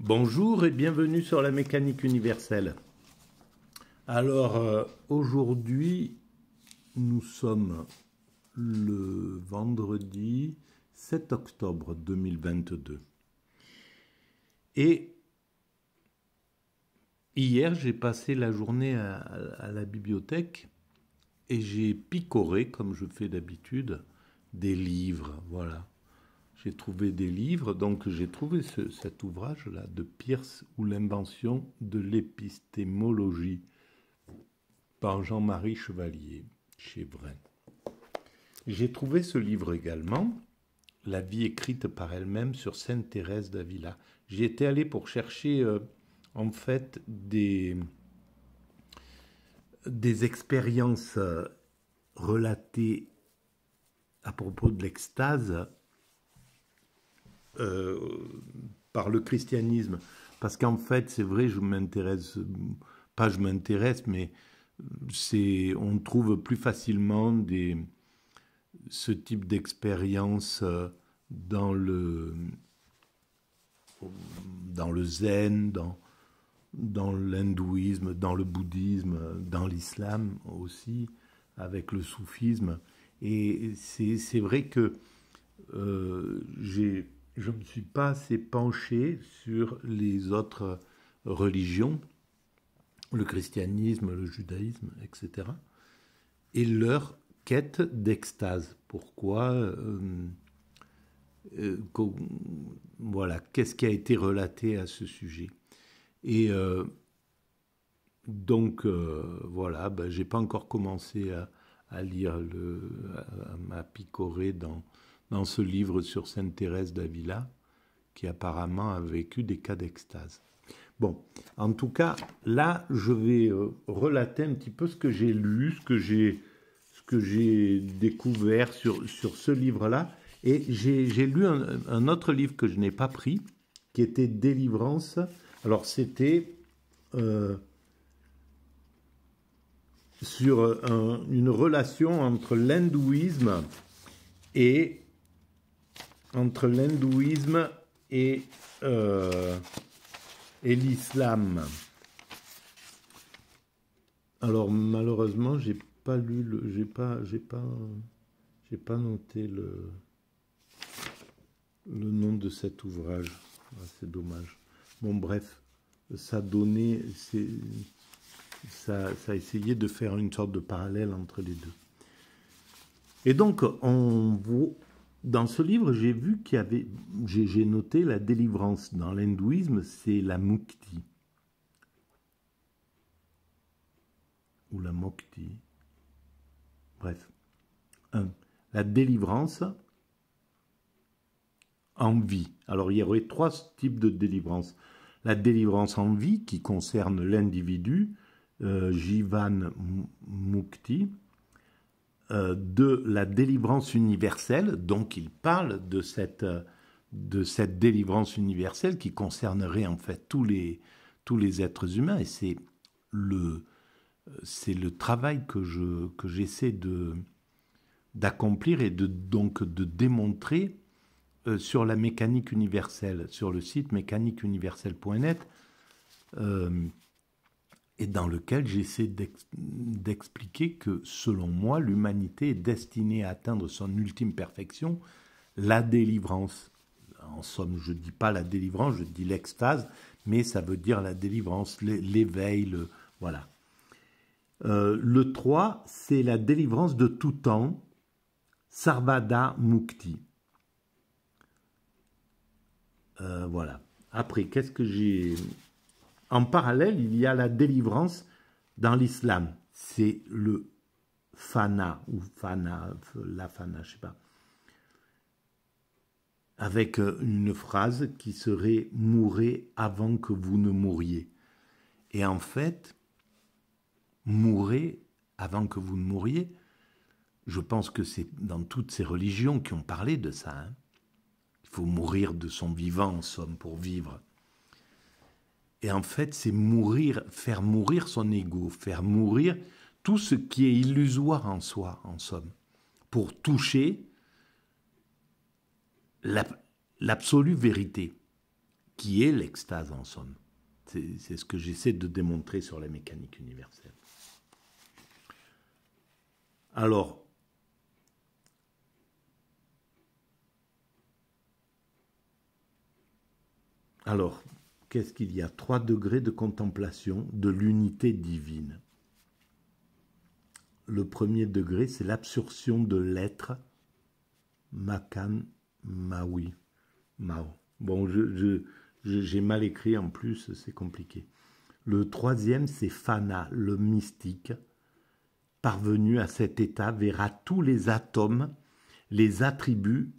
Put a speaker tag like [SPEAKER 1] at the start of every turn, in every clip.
[SPEAKER 1] Bonjour et bienvenue sur la mécanique universelle. Alors euh, aujourd'hui, nous sommes le vendredi 7 octobre 2022. Et hier, j'ai passé la journée à, à la bibliothèque et j'ai picoré, comme je fais d'habitude, des livres. Voilà j'ai trouvé des livres, donc j'ai trouvé cet ouvrage-là de Pierce ou l'invention de l'épistémologie par Jean-Marie Chevalier chez Vrain. J'ai trouvé ce livre également, La vie écrite par elle-même sur Sainte Thérèse d'Avila. J'y étais allé pour chercher euh, en fait des, des expériences euh, relatées à propos de l'extase euh, par le christianisme. Parce qu'en fait, c'est vrai, je m'intéresse, pas je m'intéresse, mais c'est, on trouve plus facilement des, ce type d'expérience euh, dans le, dans le zen, dans, dans l'hindouisme, dans le bouddhisme, dans l'islam aussi, avec le soufisme. Et c'est vrai que euh, j'ai je ne me suis pas assez penché sur les autres religions, le christianisme, le judaïsme, etc., et leur quête d'extase. Pourquoi euh, euh, Voilà, qu'est-ce qui a été relaté à ce sujet Et euh, donc, voilà, ben, j'ai pas encore commencé à, lire, le, à, à picorer dans dans ce livre sur Sainte Thérèse d'Avila, qui apparemment a vécu des cas d'extase. Bon, en tout cas, là, je vais euh, relater un petit peu ce que j'ai lu, ce que j'ai, ce que j'ai découvert sur, sur ce livre-là. Et j'ai, lu un, autre livre que je n'ai pas pris, qui était Délivrance. Alors, c'était euh, sur une relation entre l'hindouisme et entre l'hindouisme euh, et, l'islam. Alors malheureusement, j'ai pas lu j'ai pas, j'ai pas, j'ai pas noté le le nom de cet ouvrage. Ah, c'est dommage. Bon bref, ça donnait, c'est, ça, ça essayait de faire une sorte de parallèle entre les deux. Et donc on, vous... Dans ce livre, j'ai vu qu'il y avait, j'ai noté la délivrance. Dans l'hindouisme, c'est la mukti. Ou la mokti. Bref. la délivrance en vie. Alors il y aurait trois types de délivrance. La délivrance en vie qui concerne l'individu, euh, Jivan Mukti, euh, de la délivrance universelle, donc il parle de cette, euh, de cette délivrance universelle qui concernerait en fait tous les, tous les êtres humains, et c'est le, c'est le travail que, je, que j'essaie de, d'accomplir et de, donc de démontrer euh, sur la mécanique universelle, sur le site mécaniqueuniverselle.net et dans lequel j'essaie d'expliquer que, selon moi, l'humanité est destinée à atteindre son ultime perfection, la délivrance. En somme, je ne dis pas la délivrance, je dis l'extase, mais ça veut dire la délivrance, l'éveil, le... Voilà. Euh, le 3, c'est la délivrance de tout temps, Sarvada Mukti. Euh, voilà. Après, qu'est-ce que j'ai... En parallèle, il y a la délivrance dans l'islam. C'est le fana ou fana, la fana, je sais pas. Avec euh, une phrase qui serait mourrez avant que vous ne mouriez. Et en fait, mourrez avant que vous ne mouriez, je pense que c'est dans toutes ces religions qui ont parlé de ça. Hein. Il faut mourir de son vivant, en somme, pour vivre. Et en fait, c'est mourir, faire mourir son ego, faire mourir tout ce qui est illusoire en soi, en somme, pour toucher l'absolue vérité, qui est l'extase en somme. C'est ce que j'essaie de démontrer sur la mécanique universelle. Alors, alors, qu'est-ce qu'il y a Trois degrés de contemplation de l'unité divine. Le premier degré, c'est l'absorption de l'être, Makan Maui, Mao. Bon, j'ai mal écrit en plus, c'est compliqué. Le troisième, c'est Fana, le mystique, parvenu à cet état verra tous les atomes, les attributs,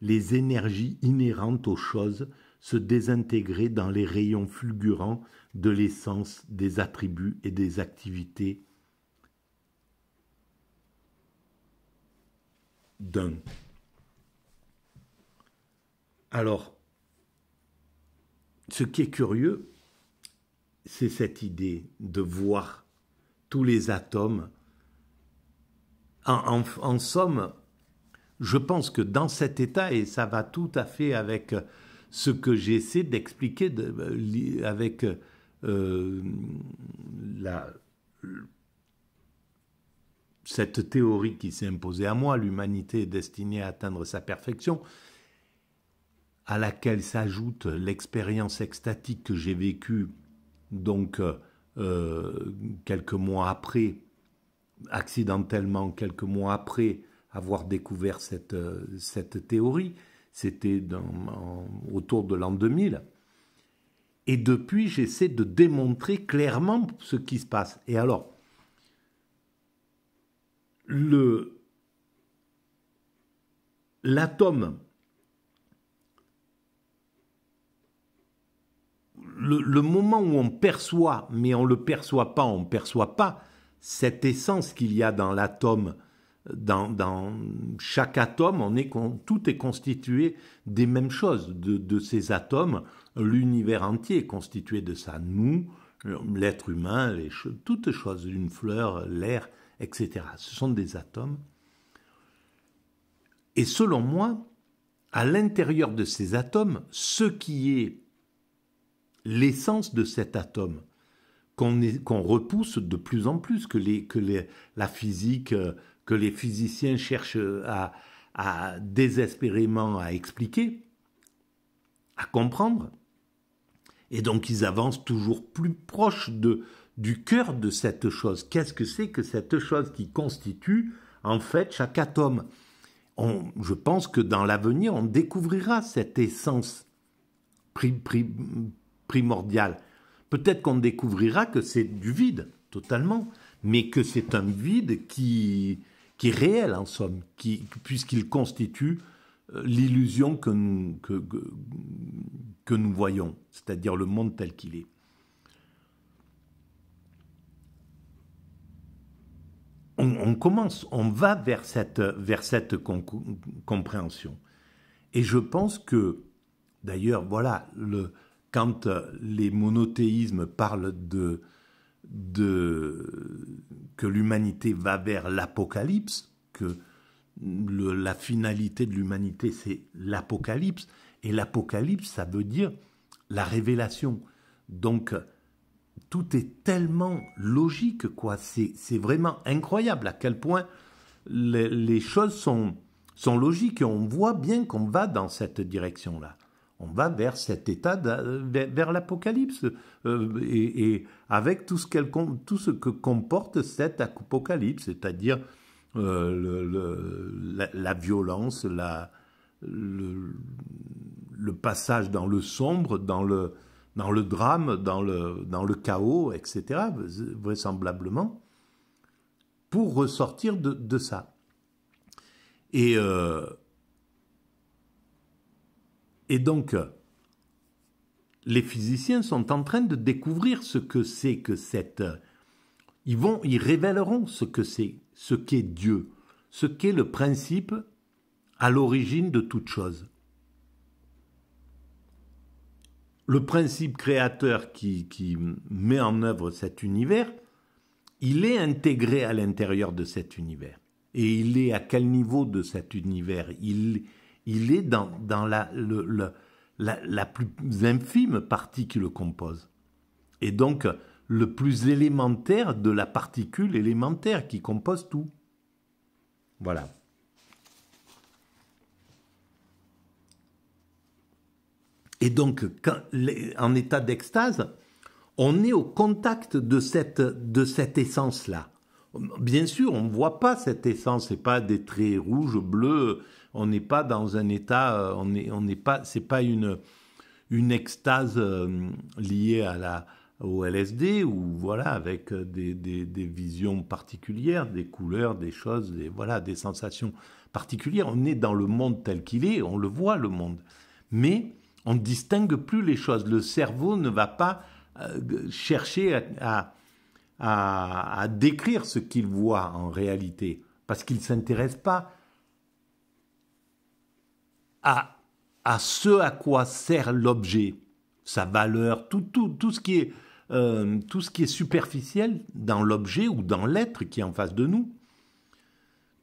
[SPEAKER 1] les énergies inhérentes aux choses, se désintégrer dans les rayons fulgurants de l'essence des attributs et des activités d'un. Alors, ce qui est curieux, c'est cette idée de voir tous les atomes. En, somme, je pense que dans cet état, et ça va tout à fait avec ce que j'essaie d'expliquer euh, avec euh, cette théorie qui s'est imposée à moi, l'humanité est destinée à atteindre sa perfection, à laquelle s'ajoute l'expérience extatique que j'ai vécue donc euh, quelques mois après, accidentellement quelques mois après avoir découvert cette théorie, c'était autour de l'an 2000. Et depuis, j'essaie de démontrer clairement ce qui se passe. Et alors, l'atome, le, le, moment où on perçoit, mais on ne le perçoit pas, on ne perçoit pas cette essence qu'il y a dans l'atome dans, dans, chaque atome, on est, tout est constitué des mêmes choses, de, ces atomes. L'univers entier est constitué de ça. Nous, l'être humain, les, toutes choses, une fleur, l'air, etc. Ce sont des atomes. Et selon moi, à l'intérieur de ces atomes, ce qui est l'essence de cet atome, qu'on repousse de plus en plus, que, les, que les, la physique euh, que les physiciens cherchent à, désespérément à expliquer, à comprendre. Et donc ils avancent toujours plus proche de, du cœur de cette chose. Qu'est-ce que c'est que cette chose qui constitue en fait chaque atome Je pense que dans l'avenir, on découvrira cette essence primordiale. Peut-être qu'on découvrira que c'est du vide, totalement, mais que c'est un vide qui, qui est réel en somme, puisqu'il constitue euh, l'illusion que nous, que, nous voyons, c'est-à-dire le monde tel qu'il est. On, commence, on va vers cette, vers compréhension. Et je pense que, d'ailleurs, voilà, le, quand euh, les monothéismes parlent de que l'humanité va vers l'apocalypse, que la finalité de l'humanité, c'est l'apocalypse. Et l'apocalypse, ça veut dire la révélation. Donc, tout est tellement logique, quoi. C'est vraiment incroyable à quel point les, choses sont logiques et on voit bien qu'on va dans cette direction-là on va vers cet état, vers l'apocalypse, euh, et, avec tout ce, tout ce que comporte cet apocalypse, c'est-à-dire euh, la, violence, le, passage dans le sombre, dans le, dans le drame, dans le, dans le chaos, etc., vraisemblablement, pour ressortir de, de ça. Et euh, et donc, les physiciens sont en train de découvrir ce que c'est que cette... Ils vont, ils révéleront ce que c'est, ce qu'est Dieu, ce qu'est le principe à l'origine de toute chose. Le principe créateur qui, qui met en œuvre cet univers, il est intégré à l'intérieur de cet univers. Et il est à quel niveau de cet univers il, il est dans, la, plus infime partie qui le compose. Et donc, le plus élémentaire de la particule élémentaire qui compose tout. Voilà. Et donc, en état d'extase, on est au contact de cette essence-là. Bien sûr, on ne voit pas cette essence, c'est pas des traits rouges, bleus, on n'est pas dans un état, euh, on n'est pas, c'est pas une, une extase euh, liée à la, au LSD ou voilà avec euh, des, des, visions particulières, des couleurs, des choses, des voilà des sensations particulières. On est dans le monde tel qu'il est, on le voit le monde, mais on ne distingue plus les choses. Le cerveau ne va pas chercher à à, décrire ce qu'il voit en réalité, parce qu'il ne s'intéresse pas à, à, ce à quoi sert l'objet, sa valeur, tout, tout, tout, ce qui est, euh, tout ce qui est superficiel dans l'objet ou dans l'être qui est en face de nous.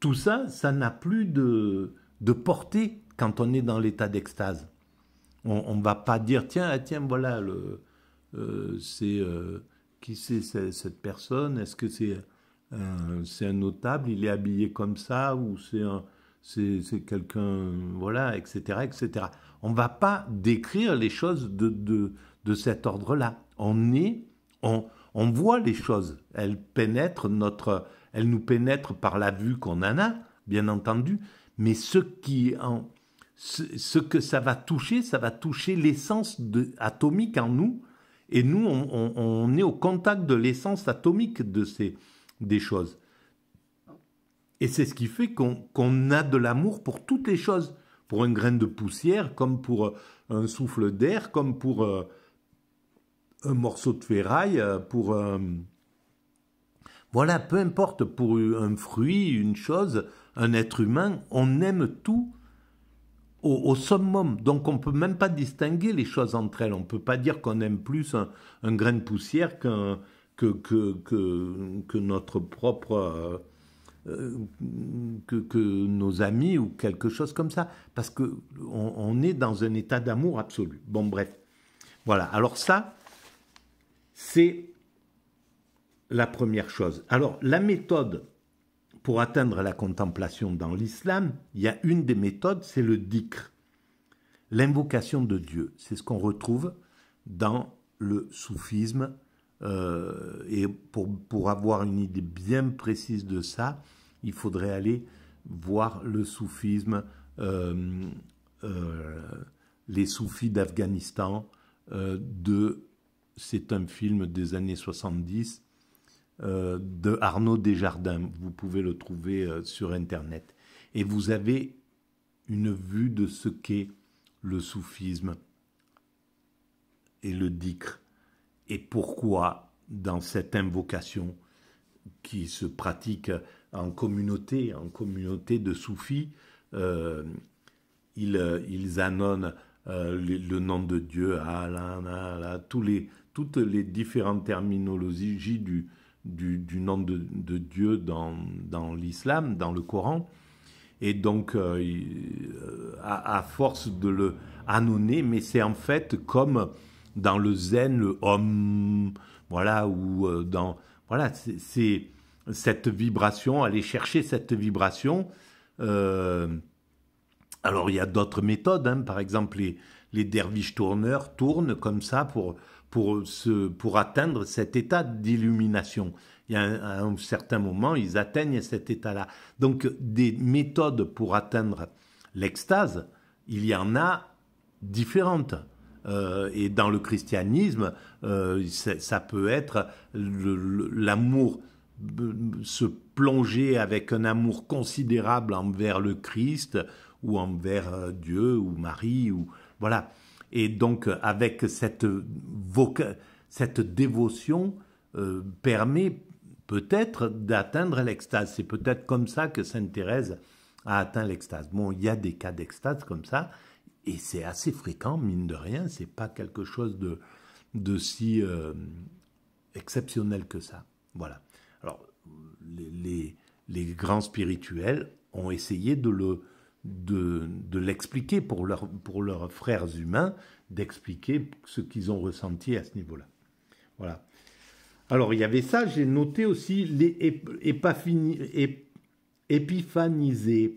[SPEAKER 1] Tout ça, ça n'a plus de, de portée quand on est dans l'état d'extase. On ne va pas dire, tiens, ah, tiens, voilà, le, euh, c'est euh, qui c'est cette personne Est-ce que c'est un, euh, c'est un notable Il est habillé comme ça Ou c'est c'est, quelqu'un, voilà, etc., etc. On ne va pas décrire les choses de, de, de cet ordre-là. On est, on, on, voit les choses. Elles pénètrent notre, elles nous pénètrent par la vue qu'on en a, bien entendu. Mais ce qui, en, ce que ça va toucher, ça va toucher l'essence atomique en nous et nous, on, est au contact de l'essence atomique de ces, des choses. Et c'est ce qui fait qu'on a de l'amour pour toutes les choses, pour un grain de poussière, comme pour euh, un souffle d'air, comme pour euh, un morceau de ferraille, euh, pour un voilà, peu importe, pour un fruit, une chose, un être humain, on aime tout au, summum. Donc on ne peut même pas distinguer les choses entre elles. On ne peut pas dire qu'on aime plus un, grain de poussière que, notre propre... Euh, euh, que, nos amis ou quelque chose comme ça. Parce qu'on on est dans un état d'amour absolu. Bon, bref. Voilà. Alors ça, c'est la première chose. Alors la méthode pour atteindre la contemplation dans l'islam, il y a une des méthodes, c'est le dhikr, l'invocation de Dieu. C'est ce qu'on retrouve dans le soufisme. Euh, et pour, avoir une idée bien précise de ça, il faudrait aller voir le soufisme, euh, euh, les soufis d'Afghanistan, de c'est un film des années 70 euh, de Arnaud Desjardins. Vous pouvez le trouver euh, sur Internet. Et vous avez une vue de ce qu'est le soufisme et le dicre et pourquoi dans cette invocation qui se pratique en communauté, en communauté de soufis, euh, ils, ils, le, nom de Dieu, ah tous les, toutes les différentes terminologies du, du, nom de, Dieu dans, l'islam, dans le Coran. Et donc, euh, euh, à, force de le annonner, mais c'est en fait comme dans le zen, le homme, voilà, ou euh, dans. Voilà, c'est cette vibration, aller chercher cette vibration. alors, il y a d'autres méthodes, hein. par exemple, les derviches tourneurs tournent comme ça pour, pour, pour atteindre cet état d'illumination. Il y un, à un certain moment, ils atteignent cet état-là. Donc des méthodes pour atteindre l'extase, il y en a différentes. Euh, et dans le christianisme, euh, ça peut être l'amour, se plonger avec un amour considérable envers le Christ ou envers euh, Dieu ou Marie ou voilà. Et donc, avec cette, voca... cette dévotion, euh, permet peut-être d'atteindre l'extase. C'est peut-être comme ça que Sainte Thérèse a atteint l'extase. Bon, il y a des cas d'extase comme ça, et c'est assez fréquent, mine de rien. C'est pas quelque chose de, de si euh, exceptionnel que ça. Voilà. Alors, les, les grands spirituels ont essayé de le, de, de l'expliquer pour, leur, pour leurs frères humains, d'expliquer ce qu'ils ont ressenti à ce niveau-là. Voilà. Alors il y avait ça, j'ai noté aussi les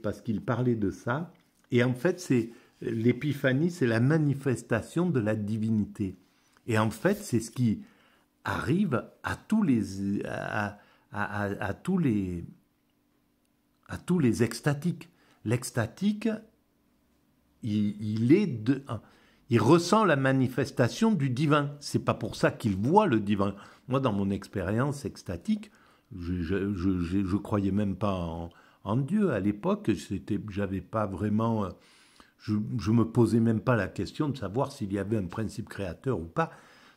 [SPEAKER 1] parce qu'il parlait de ça. Et en fait, c'est l'épiphanie, c'est la manifestation de la divinité. Et en fait, c'est ce qui arrive à tous les, à, tous les, à tous les extatiques. L'extatique, il, est de, il ressent la manifestation du divin. C'est pas pour ça qu'il voit le divin. Moi, dans mon expérience extatique, je, je, je, croyais même pas en, Dieu à l'époque. C'était, j'avais pas vraiment, je, je me posais même pas la question de savoir s'il y avait un principe créateur ou pas.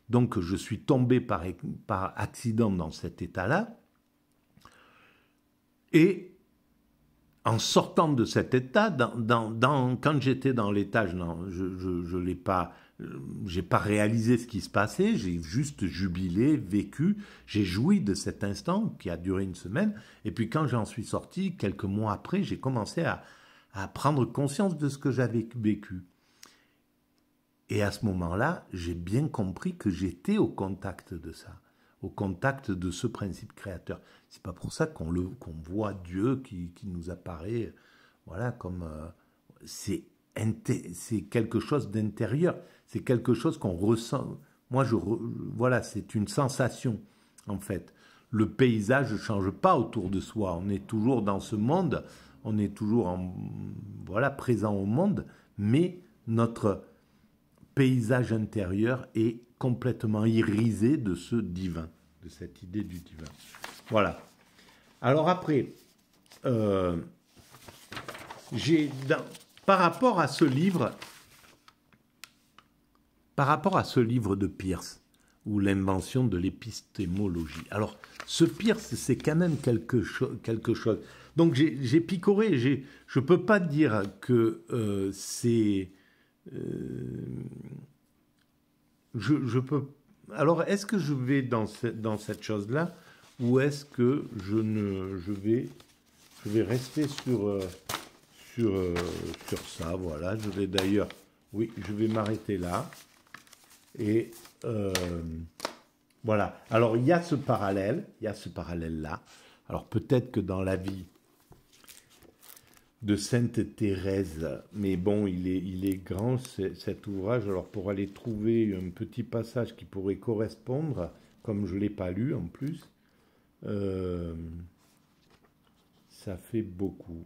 [SPEAKER 1] Donc, je suis tombé par, par accident dans cet état-là. Et en sortant de cet état, quand j'étais dans l'état, je n'ai l'ai pas, euh, j'ai pas réalisé ce qui se passait, j'ai juste jubilé, vécu, j'ai joui de cet instant qui a duré une semaine. Et puis quand j'en suis sorti, quelques mois après, j'ai commencé à, prendre conscience de ce que j'avais vécu. Et à ce moment-là, j'ai bien compris que j'étais au contact de ça au contact de ce principe créateur. C'est pas pour ça qu'on le qu'on voit Dieu qui, qui, nous apparaît, voilà comme euh, c'est c'est quelque chose d'intérieur, c'est quelque chose qu'on ressent. Moi, je voilà, c'est une sensation en fait. Le paysage ne change pas autour de soi. On est toujours dans ce monde, on est toujours en, voilà présent au monde, mais notre paysage intérieur est complètement irisé de ce divin, de cette idée du divin. Voilà. Alors après, euh, j'ai par rapport à ce livre, par rapport à ce livre de Pierce ou l'invention de l'épistémologie. Alors, ce Pierce, c'est quand même quelque, chose. Donc, j'ai picoré. Je ne peux pas dire que euh, c'est euh, je, peux. Alors, est-ce que je vais dans, dans cette chose-là ou est-ce que je, ne, je, vais, je vais rester sur, euh, sur, euh, sur ça Voilà, je vais d'ailleurs. Oui, je vais m'arrêter là. Et voilà. Alors, il y a ce parallèle, il y a ce parallèle-là. Alors, peut-être que dans la vie, de Sainte Thérèse. Mais bon, il est, il est grand cet ouvrage. Alors pour aller trouver un petit passage qui pourrait correspondre, comme je ne l'ai pas lu en plus, euh, ça fait beaucoup.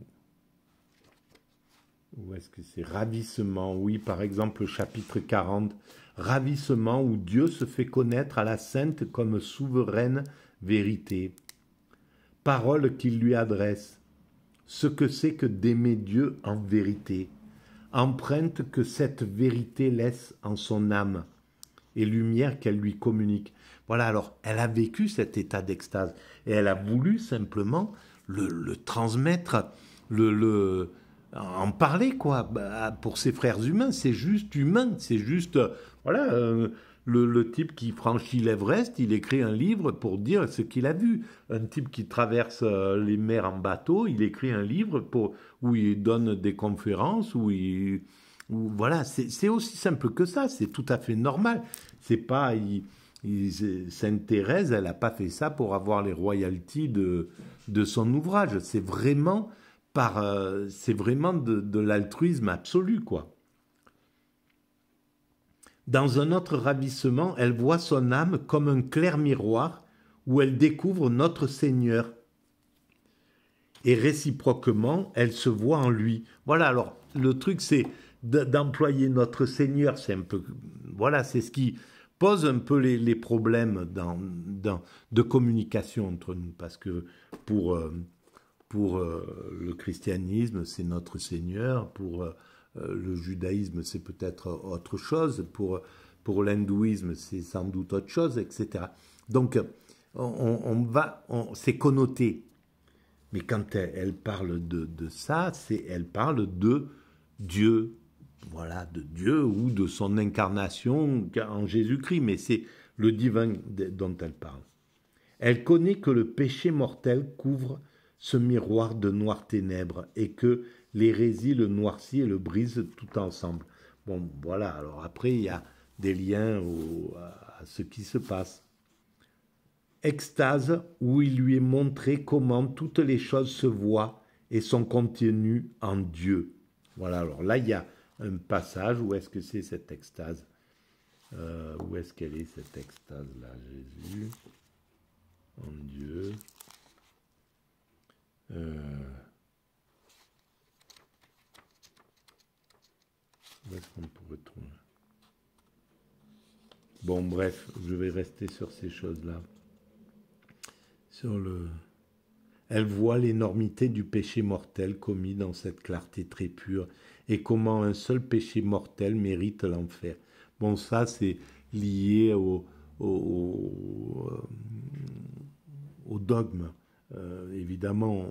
[SPEAKER 1] où est-ce que c'est ravissement Oui, par exemple, chapitre 40, ravissement où Dieu se fait connaître à la sainte comme souveraine vérité. Parole qu'il lui adresse ce que c'est que d'aimer Dieu en vérité, empreinte que cette vérité laisse en son âme et lumière qu'elle lui communique. Voilà, alors elle a vécu cet état d'extase et elle a voulu simplement le, transmettre, le, en parler, quoi. Bah, pour ses frères humains, c'est juste humain, c'est juste, euh, voilà, euh, le, type qui franchit l'Everest, il écrit un livre pour dire ce qu'il a vu. Un type qui traverse euh, les mers en bateau, il écrit un livre pour, où il donne des conférences, où il... voilà, c'est aussi simple que ça, c'est tout à fait normal. C'est pas... Sainte Thérèse, elle n'a pas fait ça pour avoir les royalties de, de son ouvrage. C'est vraiment, par, euh, c'est vraiment de, de l'altruisme absolu, quoi. Dans un autre ravissement, elle voit son âme comme un clair miroir où elle découvre notre Seigneur. Et réciproquement, elle se voit en lui. Voilà, alors le truc c'est d'employer notre Seigneur, c'est un peu... Voilà, c'est ce qui pose un peu les, problèmes de communication entre nous, parce que pour, euh, pour euh, le christianisme, c'est notre Seigneur, pour euh, euh, le judaïsme, c'est peut-être autre chose, pour, pour l'hindouisme, c'est sans doute autre chose, etc. Donc, on, va, on, c'est connoté. Mais quand elle, parle de, de ça, c'est, elle parle de Dieu, voilà, de Dieu ou de son incarnation en Jésus-Christ, mais c'est le divin dont elle parle. Elle connaît que le péché mortel couvre ce miroir de noires ténèbres et que l'hérésie le noircit et le brise tout ensemble. Bon, voilà, alors après, il y a des liens à ce qui se passe. Extase, où il lui est montré comment toutes les choses se voient et sont contenues en Dieu. Voilà, alors là, il y a un passage, où est-ce que c'est cette extase euh, Où est-ce qu'elle est cette extase-là, Jésus En Dieu. bon, bref, je vais rester sur ces choses-là. Sur le. Elle voit l'énormité du péché mortel commis dans cette clarté très pure et comment un seul péché mortel mérite l'enfer. Bon, ça, c'est lié au, au, euh, dogme. Euh, évidemment,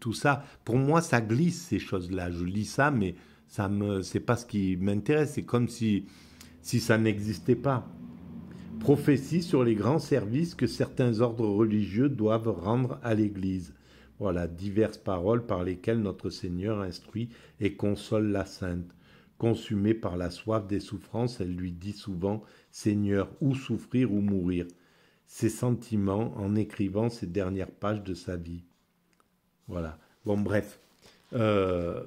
[SPEAKER 1] tout ça, pour moi, ça glisse ces choses-là. Je lis ça, mais ça me, c'est pas ce qui m'intéresse. C'est comme si, si ça n'existait pas prophétie sur les grands services que certains ordres religieux doivent rendre à l'Église. Voilà diverses paroles par lesquelles notre Seigneur instruit et console la sainte. Consumée par la soif des souffrances, elle lui dit souvent Seigneur, ou souffrir ou mourir ses sentiments en écrivant ces dernières pages de sa vie. Voilà. Bon, bref. Euh,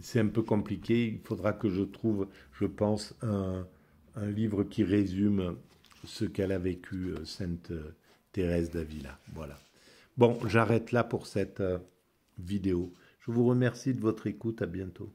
[SPEAKER 1] c'est un peu compliqué. Il faudra que je trouve, je pense, un, un livre qui résume ce qu'elle a vécu, euh, Sainte euh, Thérèse d'Avila. Voilà. Bon, j'arrête là pour cette euh, vidéo. Je vous remercie de votre écoute. À bientôt.